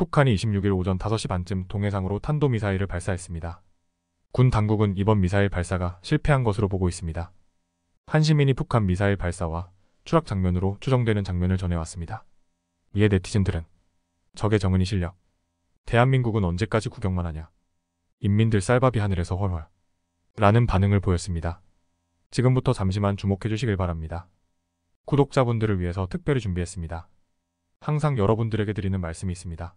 북한이 26일 오전 5시 반쯤 동해상으로 탄도미사일을 발사했습니다. 군 당국은 이번 미사일 발사가 실패한 것으로 보고 있습니다. 한 시민이 북한 미사일 발사와 추락 장면으로 추정되는 장면을 전해왔습니다. 이에 네티즌들은 적의 정은이 실력 대한민국은 언제까지 구경만 하냐 인민들 쌀밥이 하늘에서 헐헐 라는 반응을 보였습니다. 지금부터 잠시만 주목해 주시길 바랍니다. 구독자분들을 위해서 특별히 준비했습니다. 항상 여러분들에게 드리는 말씀이 있습니다.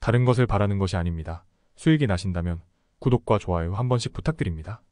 다른 것을 바라는 것이 아닙니다. 수익이 나신다면 구독과 좋아요 한 번씩 부탁드립니다.